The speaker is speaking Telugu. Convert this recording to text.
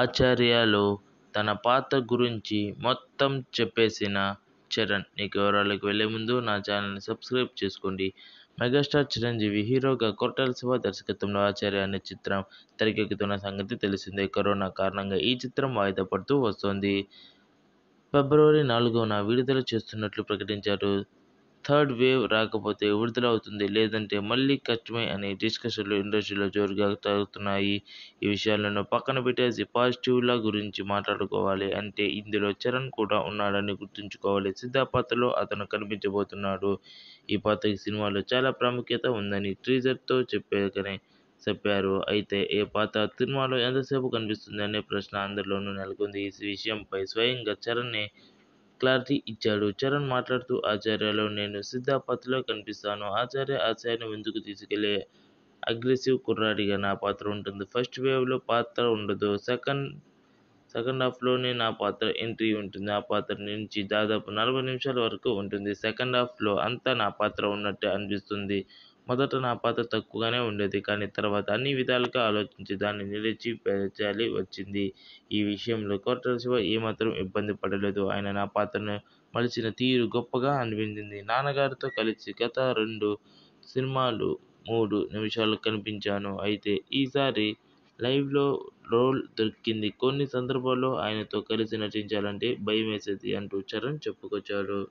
ఆచార్యలో తన పాత్ర గురించి మొత్తం చెప్పేసిన చరణ్ నీకు వివరాలకు వెళ్ళే ముందు నా ఛానల్ని సబ్స్క్రైబ్ చేసుకోండి మెగాస్టార్ చిరంజీవి హీరోగా కొరటాల శివ దర్శకత్వంలో ఆచార్య అనే చిత్రం తెరకెక్కుతున్న సంగతి తెలిసిందే కరోనా కారణంగా ఈ చిత్రం వాయిదా పడుతూ వస్తోంది ఫిబ్రవరి నాలుగున విడుదల చేస్తున్నట్లు ప్రకటించారు థర్డ్ వేవ్ రాకపోతే విడుదలవుతుంది లేదంటే మళ్ళీ కష్టమే అనే డిస్కషన్లు ఇండస్ట్రీలో జోరుగా తాగుతున్నాయి ఈ విషయాలను పక్కన పెట్టేసి పాజిటివ్ల గురించి మాట్లాడుకోవాలి అంటే ఇందులో చరణ్ కూడా ఉన్నాడని గుర్తుంచుకోవాలి సిద్ధ పాత్రలో అతను కనిపించబోతున్నాడు ఈ పాత్రకి సినిమాలో చాలా ప్రాముఖ్యత ఉందని ట్రీజర్తో చెప్పాకనే చెప్పారు అయితే ఏ పాత్ర సినిమాలో ఎంతసేపు కనిపిస్తుంది అనే ప్రశ్న అందరిలోనూ నెలకొంది ఈ విషయంపై స్వయంగా చరణ్నే క్లారిటీ ఇచ్చాడు చరణ్ మాట్లాడుతూ ఆచార్యలో నేను సిద్ధాపతిలో కనిపిస్తాను ఆచార్య ఆశయాన్ని ముందుకు తీసుకెళ్లే అగ్రెసివ్ కుర్రాడిగా నా పాత్ర ఉంటుంది ఫస్ట్ వేవ్లో పాత్ర ఉండదు సెకండ్ సెకండ్ హాఫ్లోనే నా పాత్ర ఎంట్రీ ఉంటుంది ఆ పాత్ర నుంచి దాదాపు నలభై నిమిషాల వరకు ఉంటుంది సెకండ్ హాఫ్లో అంతా నా పాత్ర ఉన్నట్టే అనిపిస్తుంది మొదట నా పాత్ర తక్కువగానే ఉండేది కానీ తర్వాత అన్ని విధాలుగా ఆలోచించి దాన్ని నిలిచిపెంచాలి వచ్చింది ఈ విషయంలో కోటా శివ ఏమాత్రం ఇబ్బంది పడలేదు ఆయన నా పాత్రను మలిచిన తీరు గొప్పగా అనిపించింది నాన్నగారితో కలిసి గత రెండు సినిమాలు మూడు నిమిషాలు కనిపించాను అయితే ఈసారి లైవ్లో రోల్ దొరికింది కొన్ని సందర్భాల్లో ఆయనతో కలిసి నటించాలంటే భయం వేసేది అంటూ చరణ్ చెప్పుకొచ్చారు